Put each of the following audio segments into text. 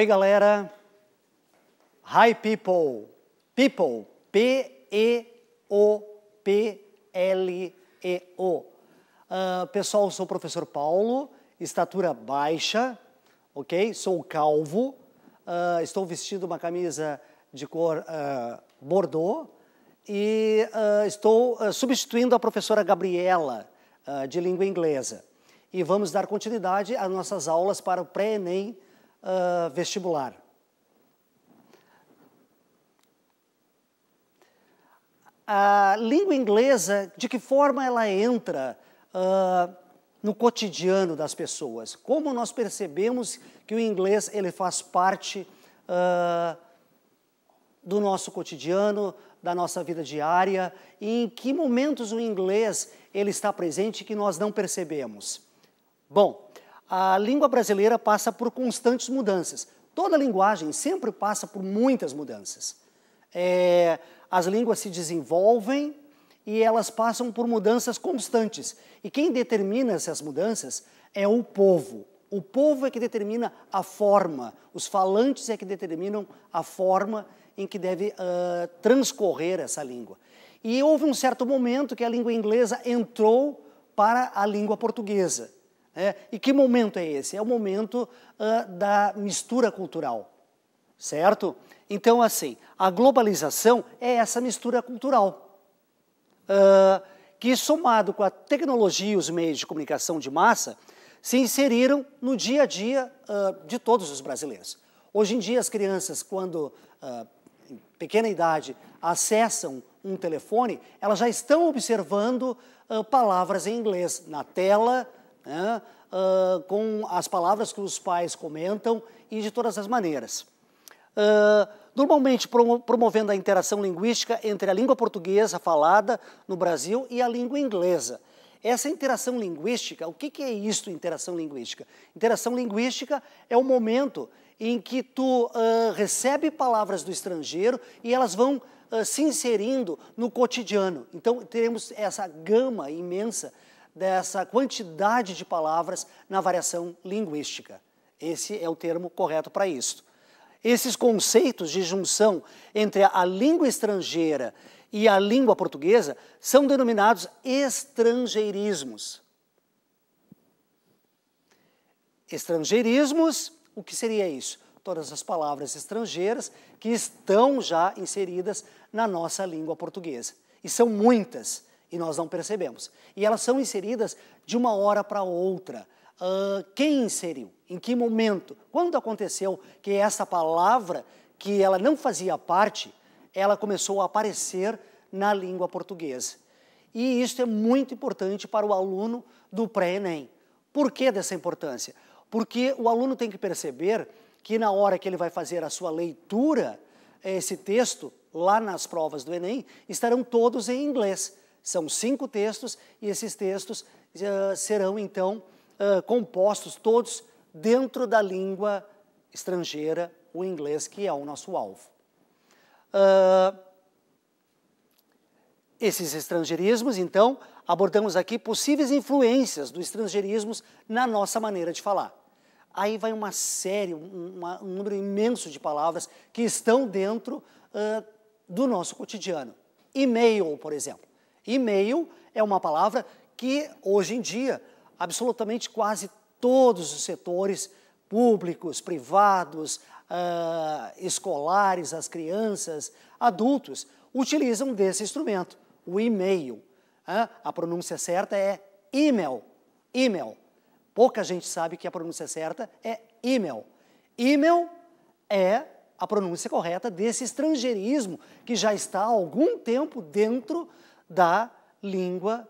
Oi, galera. Hi, people. People. P-E-O-P-L-E-O. Uh, pessoal, sou o professor Paulo, estatura baixa, ok? Sou calvo, uh, estou vestindo uma camisa de cor uh, bordô e estou substituindo a professora Gabriela, de língua inglesa. E vamos dar continuidade às nossas aulas para o pré-ENEM uh, vestibular. A língua inglesa, de que forma ela entra uh, no cotidiano das pessoas? Como nós percebemos que o inglês ele faz parte uh, do nosso cotidiano, da nossa vida diária e em que momentos o inglês ele está presente que nós não percebemos. Bom, a língua brasileira passa por constantes mudanças. Toda linguagem sempre passa por muitas mudanças. É, as línguas se desenvolvem e elas passam por mudanças constantes. E quem determina essas mudanças é o povo. O povo é que determina a forma, os falantes é que determinam a forma em que deve uh, transcorrer essa língua. E houve um certo momento que a língua inglesa entrou para a língua portuguesa. É, e que momento é esse? É o momento uh, da mistura cultural, certo? Então, assim, a globalização é essa mistura cultural, uh, que somado com a tecnologia e os meios de comunicação de massa, se inseriram no dia a dia uh, de todos os brasileiros. Hoje em dia, as crianças, quando em pequena idade acessam um telefone, elas já estão observando palavras em inglês na tela, né, uh, com as palavras que os pais comentam e de todas as maneiras. Uh, normalmente promovendo a interação linguística entre a língua portuguesa falada no Brasil e a língua inglesa. Essa interação linguística, o que, que é isso? interação linguística? Interação linguística é o momento em que tu uh, recebe palavras do estrangeiro e elas vão uh, se inserindo no cotidiano. Então, teremos essa gama imensa dessa quantidade de palavras na variação linguística. Esse é o termo correto para isso. Esses conceitos de junção entre a língua estrangeira e a língua portuguesa são denominados estrangeirismos. Estrangeirismos, o que seria isso? Todas as palavras estrangeiras que estão já inseridas na nossa língua portuguesa. E são muitas e nós não percebemos. E elas são inseridas de uma hora para outra. Uh, quem inseriu? Em que momento? Quando aconteceu que essa palavra, que ela não fazia parte, ela começou a aparecer na língua portuguesa? E isso é muito importante para o aluno do pré-ENEM. Por que dessa importância? Porque o aluno tem que perceber que na hora que ele vai fazer a sua leitura, eh, esse texto, lá nas provas do Enem, estarão todos em inglês. São cinco textos e esses textos uh, serão então uh, compostos todos dentro da língua estrangeira, o inglês, que é o nosso alvo. Uh, esses estrangeirismos, então, abordamos aqui possíveis influências dos estrangeirismos na nossa maneira de falar. Aí vai uma série, um número imenso de palavras que estão dentro uh, do nosso cotidiano. E-mail, por exemplo. E-mail é uma palavra que, hoje em dia, absolutamente quase todos os setores públicos, privados, uh, escolares, as crianças, adultos, utilizam desse instrumento, o e-mail. Uh, a pronúncia certa é email, email. Pouca gente sabe que a pronúncia certa é email. Email é a pronúncia correta desse estrangeirismo que já está há algum tempo dentro da língua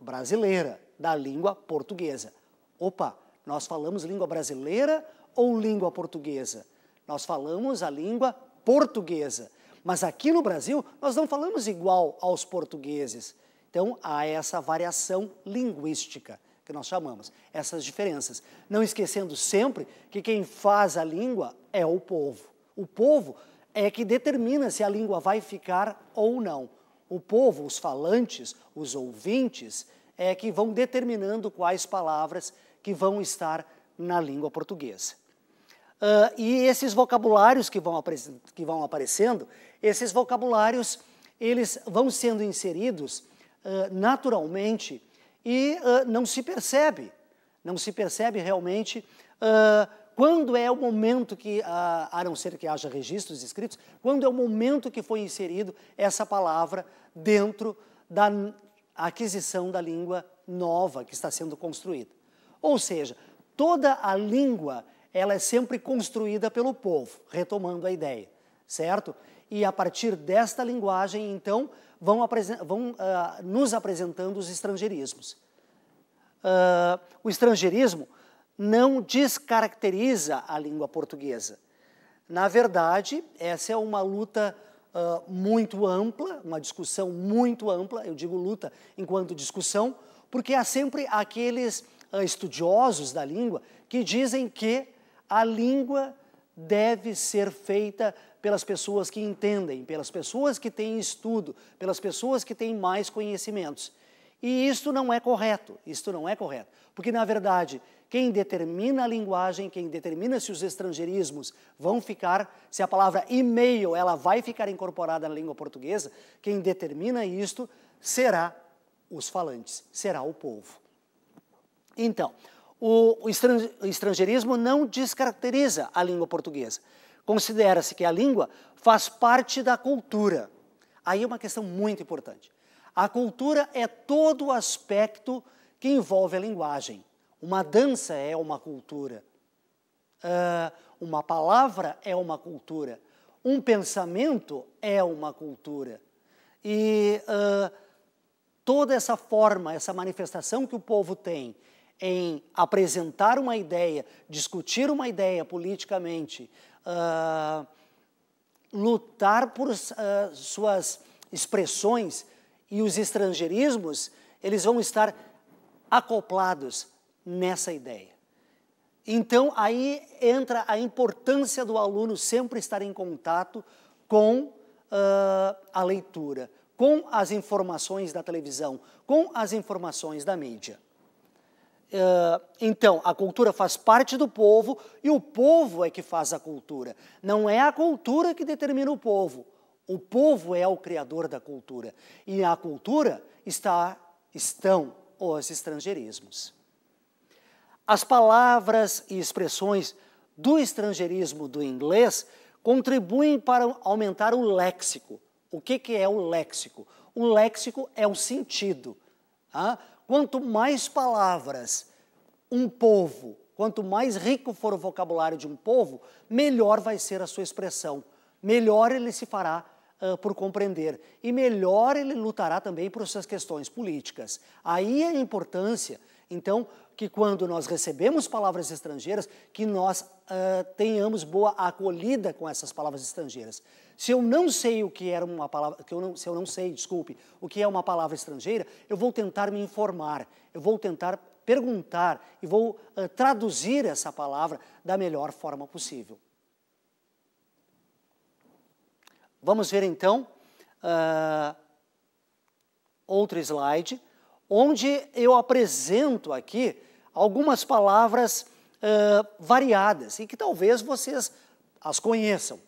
brasileira, da língua portuguesa. Opa, nós falamos língua brasileira ou língua portuguesa? Nós falamos a língua portuguesa. Mas aqui no Brasil, nós não falamos igual aos portugueses. Então, há essa variação linguística que nós chamamos, essas diferenças. Não esquecendo sempre que quem faz a língua é o povo. O povo é que determina se a língua vai ficar ou não. O povo, os falantes, os ouvintes, é que vão determinando quais palavras que vão estar na língua portuguesa. Uh, e esses vocabulários que vão, que vão aparecendo, esses vocabulários, eles vão sendo inseridos uh, naturalmente e uh, não se percebe, não se percebe realmente quando é o momento que, ah, a não ser que haja registros escritos, quando é o momento que foi inserido essa palavra dentro da aquisição da língua nova que está sendo construída? Ou seja, toda a língua ela é sempre construída pelo povo, retomando a ideia, certo? E a partir desta linguagem, então, vão, vão uh, nos apresentando os estrangeirismos. Uh, o estrangeirismo não descaracteriza a língua portuguesa. Na verdade, essa é uma luta uh, muito ampla, uma discussão muito ampla, eu digo luta enquanto discussão, porque há sempre aqueles uh, estudiosos da língua que dizem que a língua deve ser feita pelas pessoas que entendem, pelas pessoas que têm estudo, pelas pessoas que têm mais conhecimentos. E isto não é correto, isto não é correto, porque na verdade quem determina a linguagem, quem determina se os estrangeirismos vão ficar, se a palavra e-mail ela vai ficar incorporada na língua portuguesa, quem determina isto será os falantes, será o povo. Então, o estrangeirismo não descaracteriza a língua portuguesa. Considera-se que a língua faz parte da cultura. Aí é uma questão muito importante. A cultura é todo o aspecto que envolve a linguagem. Uma dança é uma cultura. Uh, uma palavra é uma cultura. Um pensamento é uma cultura. E uh, toda essa forma, essa manifestação que o povo tem em apresentar uma ideia, discutir uma ideia politicamente, uh, lutar por suas expressões e os estrangeirismos, eles vão estar acoplados nessa ideia. Então, aí entra a importância do aluno sempre estar em contato com uh, a leitura, com as informações da televisão, com as informações da mídia. Uh, então, a cultura faz parte do povo e o povo é que faz a cultura. Não é a cultura que determina o povo. O povo é o criador da cultura. E a cultura está, estão os estrangeirismos. As palavras e expressões do estrangeirismo do inglês contribuem para aumentar o léxico. O que, que é o léxico? O léxico é o sentido. Tá? Quanto mais palavras um povo, quanto mais rico for o vocabulário de um povo, melhor vai ser a sua expressão, melhor ele se fará uh, por compreender e melhor ele lutará também por suas questões políticas. Aí é a importância, então, que quando nós recebemos palavras estrangeiras, que nós uh, tenhamos boa acolhida com essas palavras estrangeiras. Se eu não sei o que era uma palavra, que eu não, se eu não sei, desculpe, o que é uma palavra estrangeira, eu vou tentar me informar, eu vou tentar perguntar e vou uh, traduzir essa palavra da melhor forma possível. Vamos ver então uh, outro slide, onde eu apresento aqui algumas palavras uh, variadas e que talvez vocês as conheçam,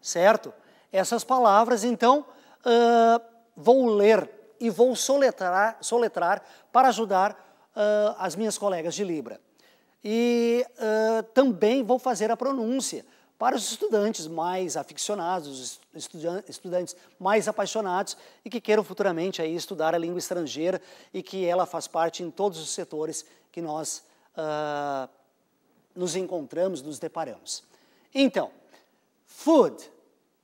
certo? Essas palavras, então, uh, vou ler e vou soletrar, soletrar para ajudar uh, as minhas colegas de Libra. E também vou fazer a pronúncia para os estudantes mais aficionados, os estudantes mais apaixonados e que queiram futuramente aí estudar a língua estrangeira e que ela faz parte em todos os setores que nós uh, nos encontramos, nos deparamos. Então, food,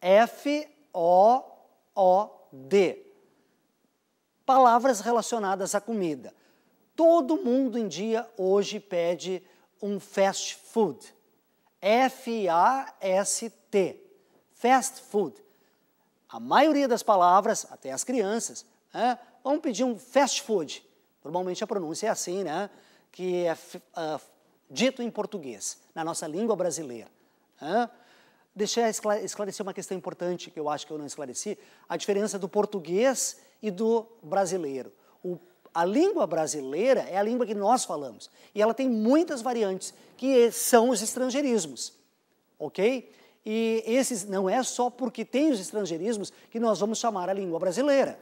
F-O-O-D, palavras relacionadas à comida. Todo mundo em dia hoje pede um fast food F-A-S-T. Fast food. A maioria das palavras, até as crianças, né, vão pedir um fast food. Normalmente a pronúncia é assim, né? Que é uh, dito em português, na nossa língua brasileira. Deixei né. Deixa eu esclarecer uma questão importante que eu acho que eu não esclareci: a diferença do português e do brasileiro. O a língua brasileira é a língua que nós falamos e ela tem muitas variantes que são os estrangeirismos, ok? E esses não é só porque tem os estrangeirismos que nós vamos chamar a língua brasileira.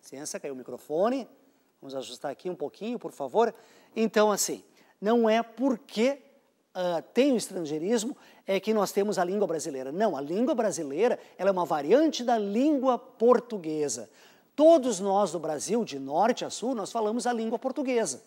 Licença, caiu o microfone. Vamos ajustar aqui um pouquinho, por favor. Então, assim, não é porque uh, tem o estrangeirismo é que nós temos a língua brasileira. Não, a língua brasileira ela é uma variante da língua portuguesa. Todos nós do Brasil, de norte a sul, nós falamos a língua portuguesa.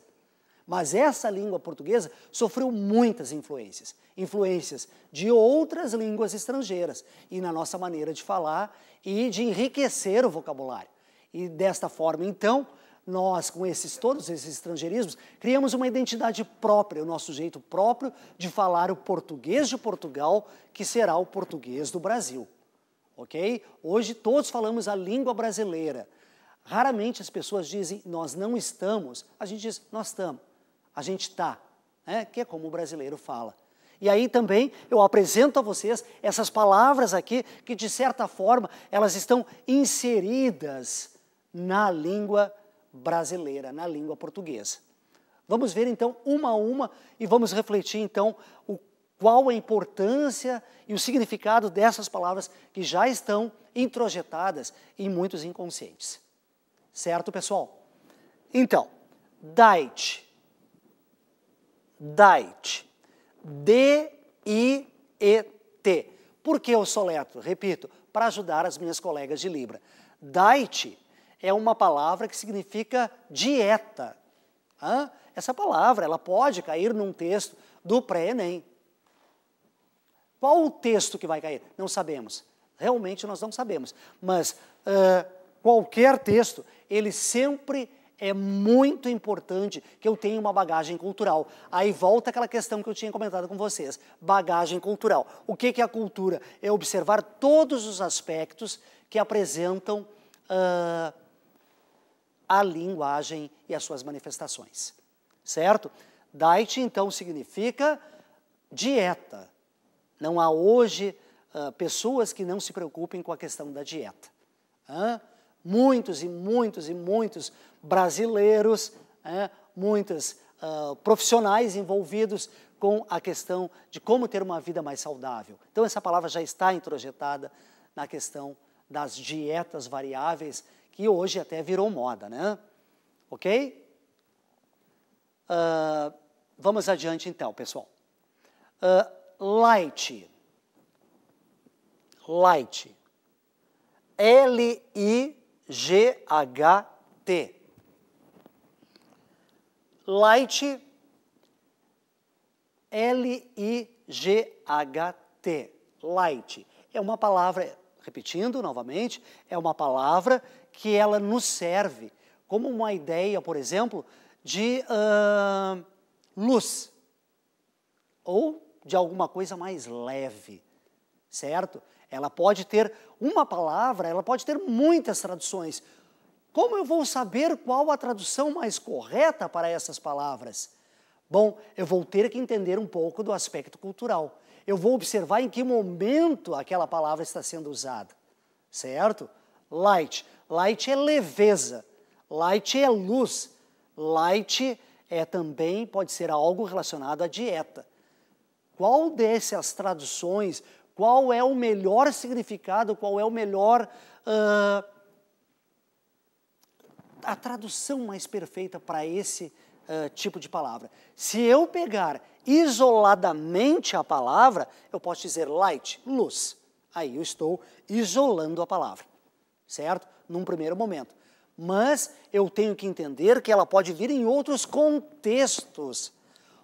Mas essa língua portuguesa sofreu muitas influências, influências de outras línguas estrangeiras e na nossa maneira de falar e de enriquecer o vocabulário. E desta forma, então, nós, com esses todos esses estrangeirismos, criamos uma identidade própria, o nosso jeito próprio de falar o português de Portugal, que será o português do Brasil. OK? Hoje todos falamos a língua brasileira. Raramente as pessoas dizem nós não estamos, a gente diz nós estamos, a gente está, né? que é como o brasileiro fala. E aí também eu apresento a vocês essas palavras aqui que, de certa forma, elas estão inseridas na língua brasileira, na língua portuguesa. Vamos ver então uma a uma e vamos refletir então o, qual a importância e o significado dessas palavras que já estão introjetadas em muitos inconscientes. Certo, pessoal? Então, diet. Diet. D-I-E-T. Por que eu soletro? Repito, para ajudar as minhas colegas de Libra. Diet é uma palavra que significa dieta. Hã? Essa palavra ela pode cair num texto do pré-ENEM. Qual o texto que vai cair? Não sabemos. Realmente nós não sabemos. Mas uh, qualquer texto ele sempre é muito importante que eu tenha uma bagagem cultural. Aí volta aquela questão que eu tinha comentado com vocês, bagagem cultural. O que é a cultura? É observar todos os aspectos que apresentam uh, a linguagem e as suas manifestações, certo? Diet, então, significa dieta. Não há hoje uh, pessoas que não se preocupem com a questão da dieta. ah? Muitos e muitos e muitos brasileiros, é, né, muitos uh, ah, profissionais envolvidos com a questão de como ter uma vida mais saudável. Então, essa palavra já está introjetada na questão das dietas variáveis, que hoje até virou moda, né? Ok? Uh, vamos adiante então, pessoal. Uh, light. Light. l i t GHT. Light, L-I-G-H-T. Light. É uma palavra, repetindo novamente, é uma palavra que ela nos serve como uma ideia, por exemplo, de uh, luz ou de alguma coisa mais leve, certo? Ela pode ter uma palavra, ela pode ter muitas traduções. Como eu vou saber qual a tradução mais correta para essas palavras? Bom, eu vou ter que entender um pouco do aspecto cultural. Eu vou observar em que momento aquela palavra está sendo usada, certo? Light. Light é leveza. Light é luz. Light é também pode ser algo relacionado à dieta. Qual dessas traduções, qual é o melhor significado, qual é o melhor. Uh, a tradução mais perfeita para esse uh, tipo de palavra. Se eu pegar isoladamente a palavra, eu posso dizer light, luz. Aí eu estou isolando a palavra, certo? Num primeiro momento. Mas eu tenho que entender que ela pode vir em outros contextos.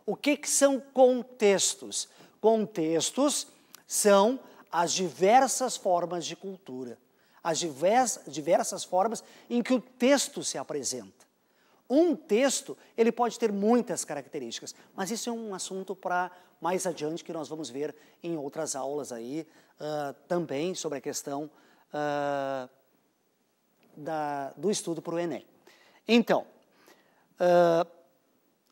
O que, que são contextos? Contextos são as diversas formas de cultura, as divers, diversas formas em que o texto se apresenta. Um texto, ele pode ter muitas características, mas isso é um assunto para mais adiante que nós vamos ver em outras aulas aí, uh, também sobre a questão uh, da, do estudo para o Enem. Então, uh,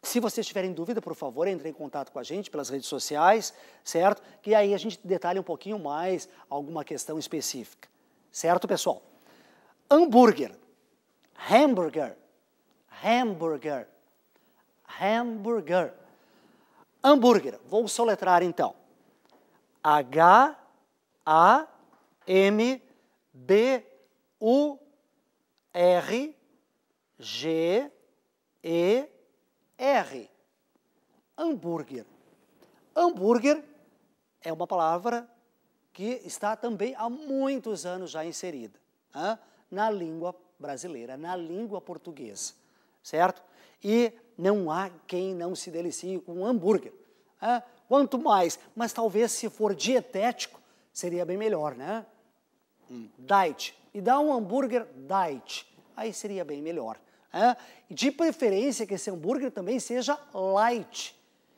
se vocês tiverem dúvida, por favor, entre em contato com a gente pelas redes sociais, certo? Que aí a gente detalha um pouquinho mais alguma questão específica. Certo, pessoal? Hambúrguer. Hamburger. Hamburger. Hamburger. Hambúrguer. Vou soletrar então. H A M B U R G E R, hambúrguer. Hambúrguer é uma palavra que está também há muitos anos já inserida hein? na língua brasileira, na língua portuguesa, certo? E não há quem não se delicie com hambúrguer. Hein? Quanto mais, mas talvez se for dietético, seria bem melhor, né? Hum, diet. E dá um hambúrguer diet. Aí seria bem melhor. É? De preferência que esse hambúrguer também seja light.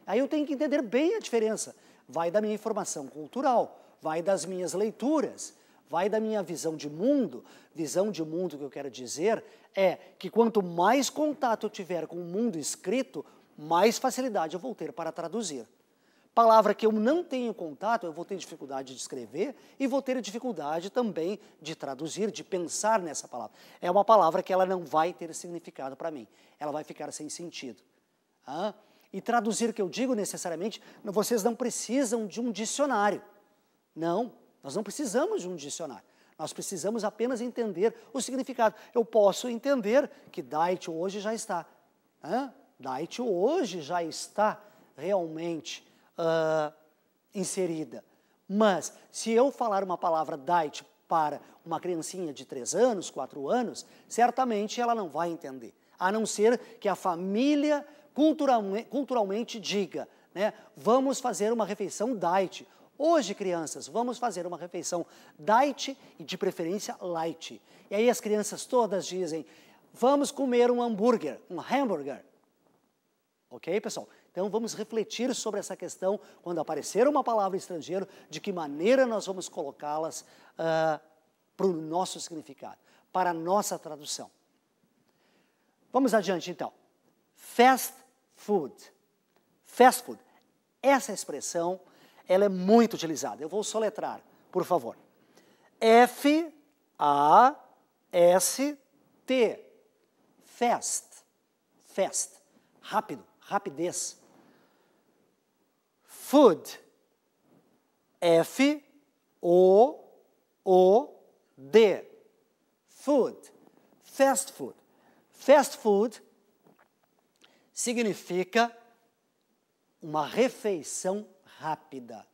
Aí eu tenho que entender bem a diferença. Vai da minha informação cultural, vai das minhas leituras, vai da minha visão de mundo. Visão de mundo que eu quero dizer é que quanto mais contato eu tiver com o mundo escrito, mais facilidade eu vou ter para traduzir. Palavra que eu não tenho contato, eu vou ter dificuldade de escrever e vou ter dificuldade também de traduzir, de pensar nessa palavra. É uma palavra que ela não vai ter significado para mim, ela vai ficar sem sentido. Ah? E traduzir que eu digo necessariamente, vocês não precisam de um dicionário. Não, nós não precisamos de um dicionário. Nós precisamos apenas entender o significado. Eu posso entender que Dait hoje já está. Hã? Dait hoje já está realmente uh, inserida. Mas, se eu falar uma palavra diet para uma criancinha de 3 anos, 4 anos, certamente ela não vai entender. A não ser que a família culturalmente, culturalmente diga, né, vamos fazer uma refeição diet. Hoje, crianças, vamos fazer uma refeição diet e de preferência light. E aí as crianças todas dizem, vamos comer um hambúrguer, um hambúrguer. Ok, pessoal? Então vamos refletir sobre essa questão quando aparecer uma palavra estrangeira, de que maneira nós vamos colocá-las uh, ah, para o nosso significado, para a nossa tradução. Vamos adiante então. Fast food. Fast food. Essa expressão ela é muito utilizada. Eu vou soletrar, por favor. F A S T. Fast. Fast. Rápido, rapidez food. F O O D. Food. Fast food. Fast food significa uma refeição rápida.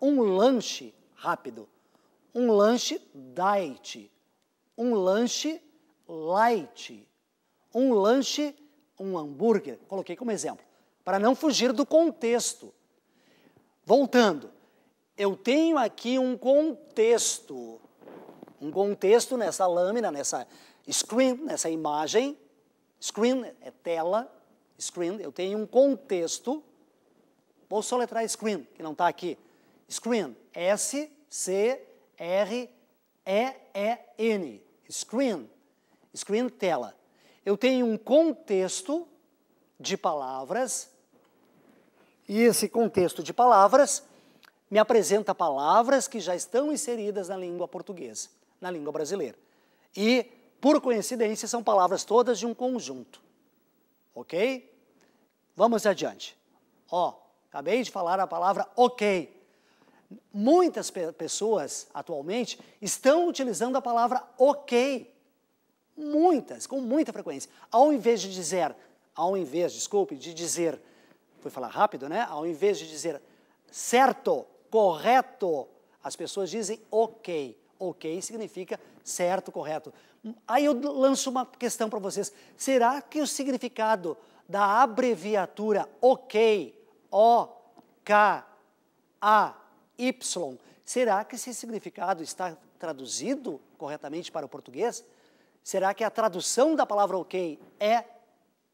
Um lanche rápido. Um lanche diet. Um lanche light. Um lanche, um hambúrguer. Coloquei como exemplo. Para não fugir do contexto Voltando, eu tenho aqui um contexto, um contexto nessa lâmina, nessa screen, nessa imagem. Screen é tela, screen, eu tenho um contexto. Vou soletrar screen, que não está aqui. Screen, S-C-R-E-E-N. Screen, screen, tela. Eu tenho um contexto de palavras e esse contexto de palavras me apresenta palavras que já estão inseridas na língua portuguesa, na língua brasileira. E, por coincidência, são palavras todas de um conjunto. Ok? Vamos adiante. Ó, acabei de falar a palavra ok. Muitas pe pessoas atualmente estão utilizando a palavra ok. Muitas, com muita frequência. Ao invés de dizer, ao invés, desculpe, de dizer Fui falar rápido, né? Ao invés de dizer certo, correto, as pessoas dizem ok. Ok significa certo, correto. Aí eu lanço uma questão para vocês. Será que o significado da abreviatura OK, O, K, A, Y, será que esse significado está traduzido corretamente para o português? Será que a tradução da palavra OK é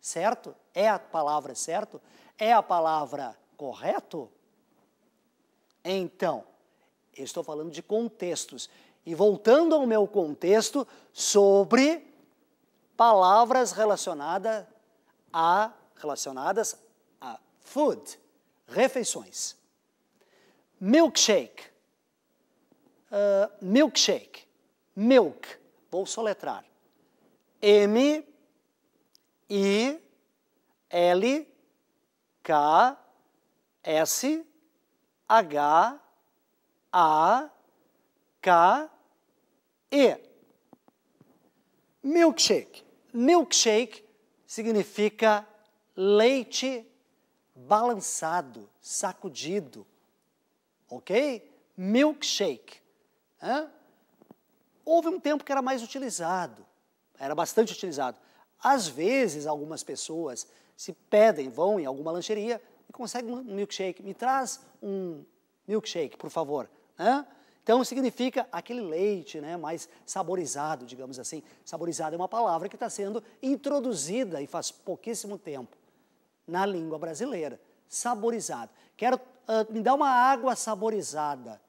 certo? É a palavra certo? é a palavra correto? Então, eu estou falando de contextos. E voltando ao meu contexto sobre palavras relacionadas a relacionadas a food, refeições. Milkshake. Uh, milkshake. Milk. Vou soletrar. M I L K, S, H, A, K, E. Milkshake. Milkshake significa leite balançado, sacudido. Ok? Milkshake. Hã? Houve um tempo que era mais utilizado, era bastante utilizado. Às vezes, algumas pessoas se pedem, vão em alguma lancheria e conseguem um milkshake. Me traz um milkshake, por favor. Né? Então, significa aquele leite né, mais saborizado, digamos assim. Saborizado é uma palavra que está sendo introduzida e faz pouquíssimo tempo na língua brasileira. Saborizado. Quero uh, me dar uma água saborizada.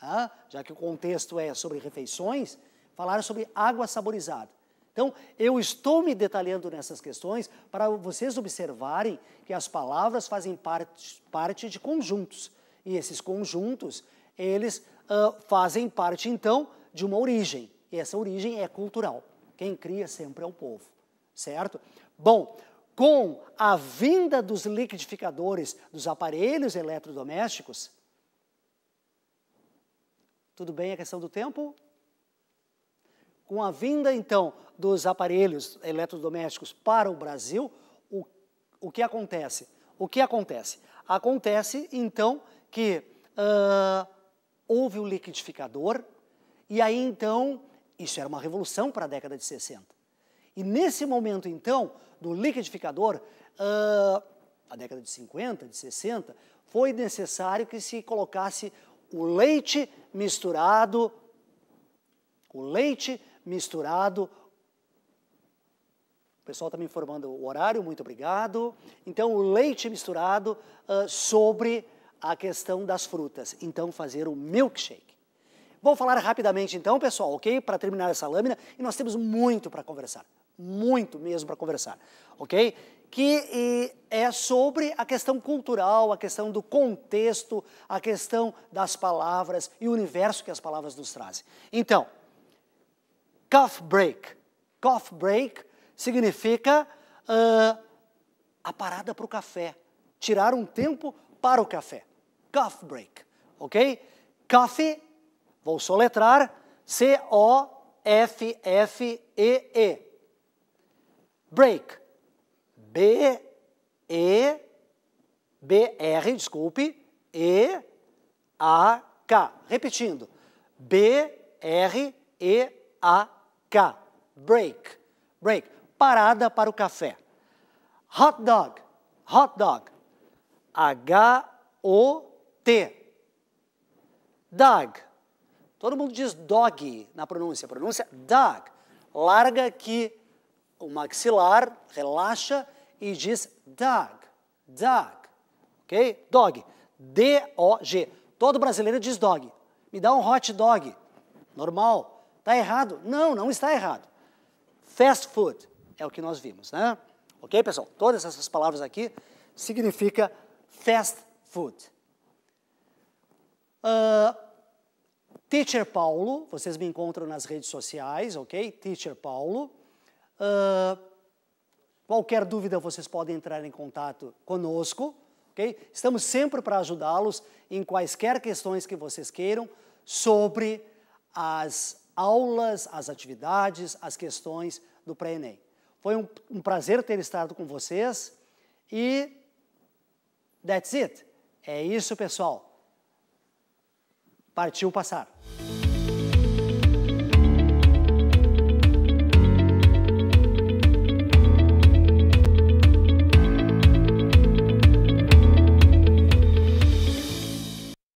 Ah, já que o contexto é sobre refeições, falar sobre água saborizada. Então, eu estou me detalhando nessas questões para vocês observarem que as palavras fazem parte, parte de conjuntos. E esses conjuntos, eles uh, fazem parte, então, de uma origem. E essa origem é cultural. Quem cria sempre é o povo, certo? Bom, com a vinda dos liquidificadores, dos aparelhos eletrodomésticos, tudo bem a questão do tempo? Com a vinda, então, dos aparelhos eletrodomésticos para o Brasil, o, o que acontece? O que acontece? Acontece, então, que uh, houve o liquidificador, e aí, então, isso era uma revolução para a década de 60. E nesse momento, então, do liquidificador, uh, a década de 50, de 60, foi necessário que se colocasse o leite misturado, o leite misturado o pessoal está me informando o horário, muito obrigado. Então, o leite misturado uh, sobre a questão das frutas. Então, fazer o milkshake. Vou falar rapidamente então, pessoal, ok? Para terminar essa lâmina. E nós temos muito para conversar. Muito mesmo para conversar, ok? que é sobre a questão cultural, a questão do contexto, a questão das palavras e o universo que as palavras nos trazem. Então, cough break. Cough break significa uh, a parada para o café. Tirar um tempo para o café. Coffee break, ok? Coffee, vou soletrar, C-O-F-F-E-E. -E. Break, B-E-B-R, desculpe, E-A-K. Repetindo, B-R-E-A-K. Break, break parada para o café. Hot dog, hot dog. H-O-T. Dog. Todo mundo diz dog na pronúncia. pronúncia é dog. Larga aqui o maxilar, relaxa e diz dog, dog. Ok? Dog. D-O-G. Todo brasileiro diz dog. Me dá um hot dog. Normal. Está errado? Não, não está errado. Fast food é o que nós vimos, né? Ok, pessoal? Todas essas palavras aqui significa fast food. Uh, Teacher Paulo, vocês me encontram nas redes sociais, ok? Teacher Paulo. Uh, qualquer dúvida, vocês podem entrar em contato conosco, ok? Estamos sempre para ajudá-los em quaisquer questões que vocês queiram sobre as aulas, as atividades, as questões do pré-ENEM. Foi um, um prazer ter estado com vocês e that's it. É isso, pessoal. Partiu passar.